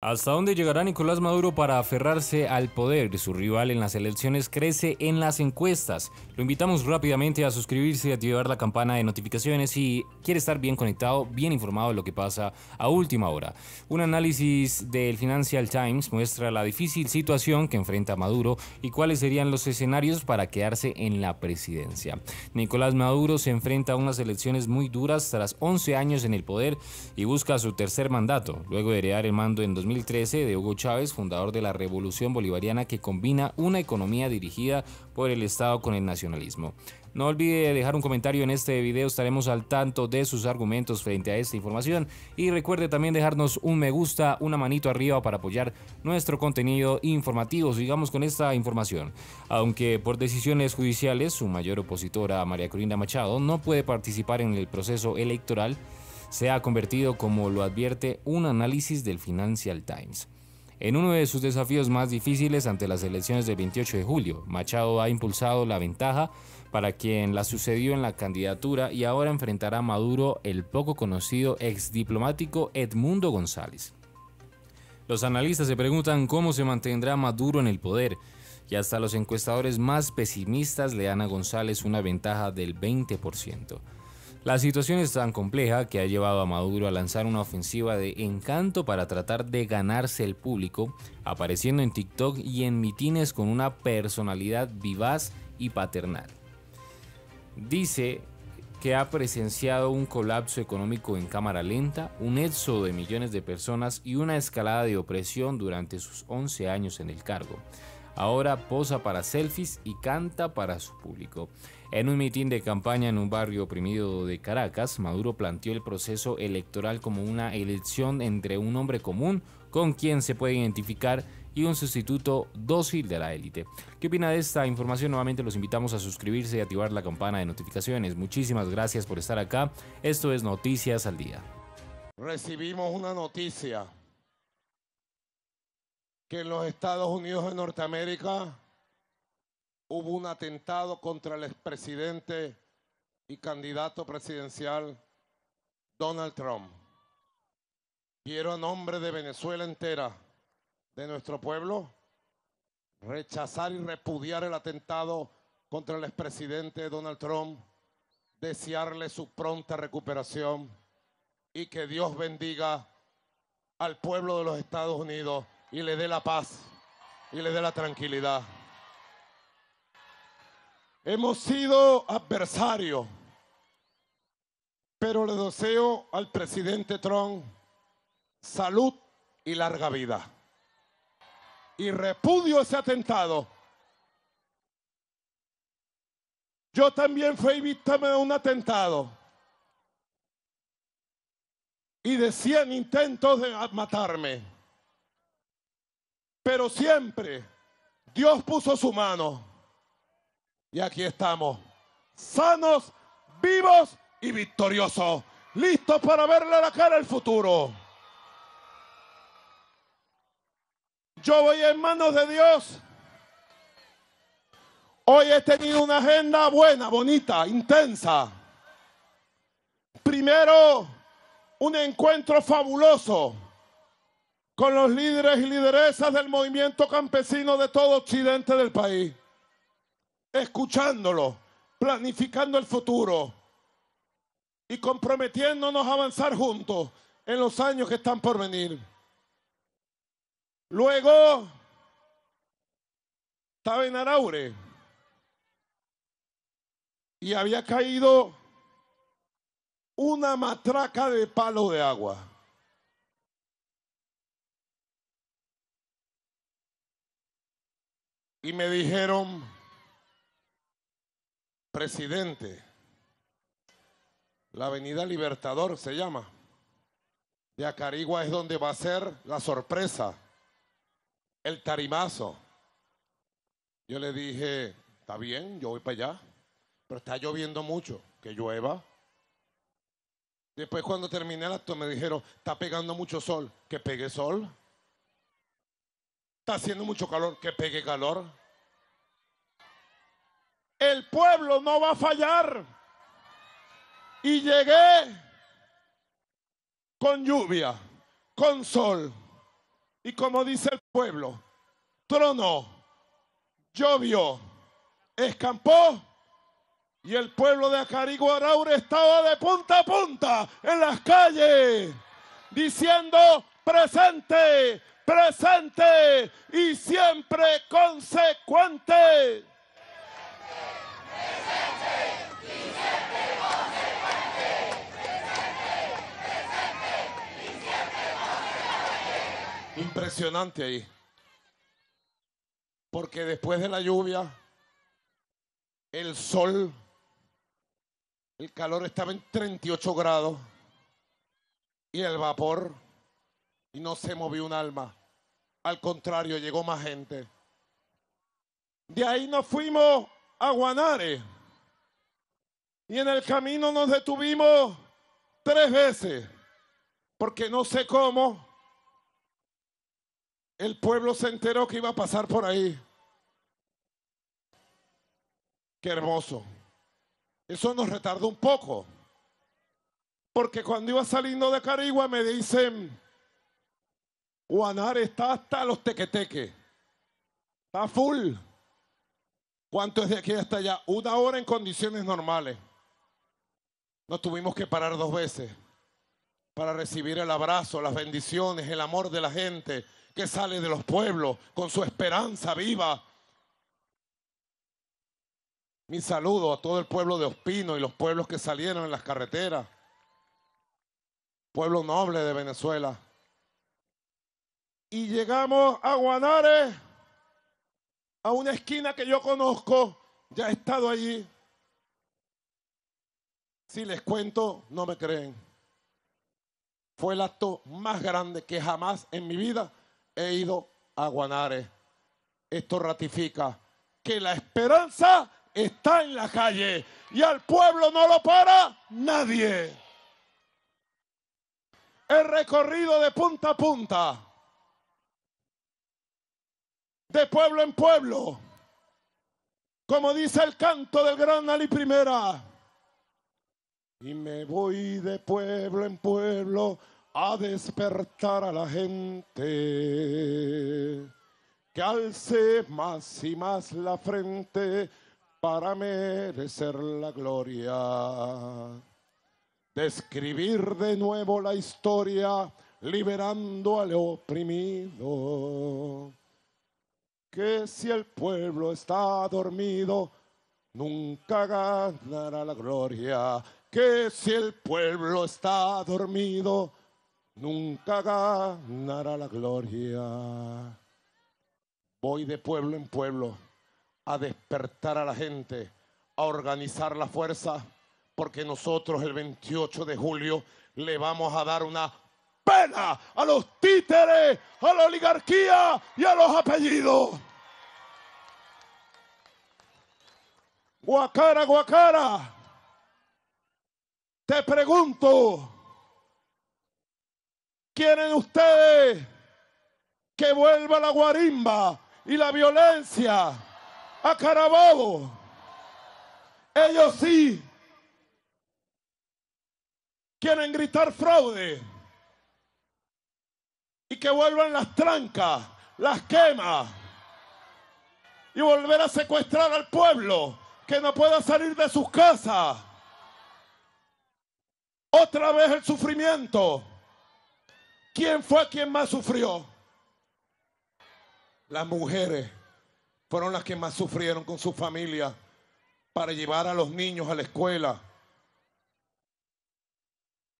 ¿Hasta dónde llegará Nicolás Maduro para aferrarse al poder? Su rival en las elecciones crece en las encuestas. Lo invitamos rápidamente a suscribirse y activar la campana de notificaciones si quiere estar bien conectado, bien informado de lo que pasa a última hora. Un análisis del Financial Times muestra la difícil situación que enfrenta Maduro y cuáles serían los escenarios para quedarse en la presidencia. Nicolás Maduro se enfrenta a unas elecciones muy duras tras 11 años en el poder y busca su tercer mandato, luego de heredar el mando en 2020 2013 de Hugo Chávez, fundador de la Revolución Bolivariana que combina una economía dirigida por el Estado con el nacionalismo. No olvide dejar un comentario en este video, estaremos al tanto de sus argumentos frente a esta información y recuerde también dejarnos un me gusta, una manito arriba para apoyar nuestro contenido informativo. Sigamos con esta información. Aunque por decisiones judiciales su mayor opositora María Corina Machado no puede participar en el proceso electoral, se ha convertido, como lo advierte un análisis del Financial Times, en uno de sus desafíos más difíciles ante las elecciones del 28 de julio. Machado ha impulsado la ventaja para quien la sucedió en la candidatura y ahora enfrentará a Maduro el poco conocido ex diplomático Edmundo González. Los analistas se preguntan cómo se mantendrá Maduro en el poder y hasta los encuestadores más pesimistas le dan a González una ventaja del 20%. La situación es tan compleja que ha llevado a Maduro a lanzar una ofensiva de encanto para tratar de ganarse el público, apareciendo en TikTok y en mitines con una personalidad vivaz y paternal. Dice que ha presenciado un colapso económico en cámara lenta, un éxodo de millones de personas y una escalada de opresión durante sus 11 años en el cargo. Ahora posa para selfies y canta para su público. En un mitin de campaña en un barrio oprimido de Caracas, Maduro planteó el proceso electoral como una elección entre un hombre común con quien se puede identificar y un sustituto dócil de la élite. ¿Qué opina de esta información? Nuevamente los invitamos a suscribirse y activar la campana de notificaciones. Muchísimas gracias por estar acá. Esto es Noticias al Día. Recibimos una noticia que en los Estados Unidos de Norteamérica hubo un atentado contra el expresidente y candidato presidencial Donald Trump. Quiero a nombre de Venezuela entera, de nuestro pueblo, rechazar y repudiar el atentado contra el expresidente Donald Trump, desearle su pronta recuperación y que Dios bendiga al pueblo de los Estados Unidos y le dé la paz y le dé la tranquilidad. Hemos sido adversarios, pero le deseo al presidente Trump salud y larga vida. Y repudio ese atentado. Yo también fui víctima de un atentado. Y de decían intentos de matarme. Pero siempre Dios puso su mano. Y aquí estamos, sanos, vivos y victoriosos, listos para verle a la cara el futuro. Yo voy en manos de Dios. Hoy he tenido una agenda buena, bonita, intensa. Primero, un encuentro fabuloso con los líderes y lideresas del movimiento campesino de todo occidente del país, escuchándolo, planificando el futuro y comprometiéndonos a avanzar juntos en los años que están por venir. Luego estaba en Araure y había caído una matraca de palo de agua. y me dijeron, presidente, la avenida Libertador se llama, de Acarigua es donde va a ser la sorpresa, el tarimazo. Yo le dije, está bien, yo voy para allá, pero está lloviendo mucho, que llueva. Después cuando terminé el acto me dijeron, está pegando mucho sol, que pegue sol. Está haciendo mucho calor, que pegue calor. El pueblo no va a fallar. Y llegué con lluvia, con sol. Y como dice el pueblo, trono, llovió, escampó. Y el pueblo de Acariguaraure estaba de punta a punta en las calles, diciendo presente, presente y siempre consecuente. Impresionante ahí. Porque después de la lluvia, el sol, el calor estaba en 38 grados y el vapor y no se movió un alma. Al contrario, llegó más gente. De ahí nos fuimos a Guanare. Y en el camino nos detuvimos tres veces, porque no sé cómo el pueblo se enteró que iba a pasar por ahí. Qué hermoso. Eso nos retardó un poco, porque cuando iba saliendo de Carigua me dicen, Guanar está hasta los tequeteques. Está full. ¿Cuánto es de aquí hasta allá? Una hora en condiciones normales. Nos tuvimos que parar dos veces para recibir el abrazo, las bendiciones, el amor de la gente que sale de los pueblos con su esperanza viva. Mi saludo a todo el pueblo de Ospino y los pueblos que salieron en las carreteras. Pueblo noble de Venezuela y llegamos a Guanare, a una esquina que yo conozco, ya he estado allí. Si les cuento, no me creen. Fue el acto más grande que jamás en mi vida he ido a Guanare. Esto ratifica que la esperanza está en la calle y al pueblo no lo para nadie. El recorrido de punta a punta de pueblo en pueblo. Como dice el canto del gran Ali Primera. Y me voy de pueblo en pueblo a despertar a la gente. Que alce más y más la frente para merecer la gloria. Describir de nuevo la historia liberando al oprimido que si el pueblo está dormido, nunca ganará la gloria. Que si el pueblo está dormido, nunca ganará la gloria. Voy de pueblo en pueblo a despertar a la gente, a organizar la fuerza, porque nosotros el 28 de julio le vamos a dar una pena a los títeres, a la oligarquía y a los apellidos. Guacara, Guacara, te pregunto, ¿quieren ustedes que vuelva la guarimba y la violencia a Carabobo? Ellos sí quieren gritar fraude y que vuelvan las trancas, las quemas y volver a secuestrar al pueblo que no pueda salir de sus casas. Otra vez el sufrimiento. ¿Quién fue quien más sufrió? Las mujeres fueron las que más sufrieron con su familia para llevar a los niños a la escuela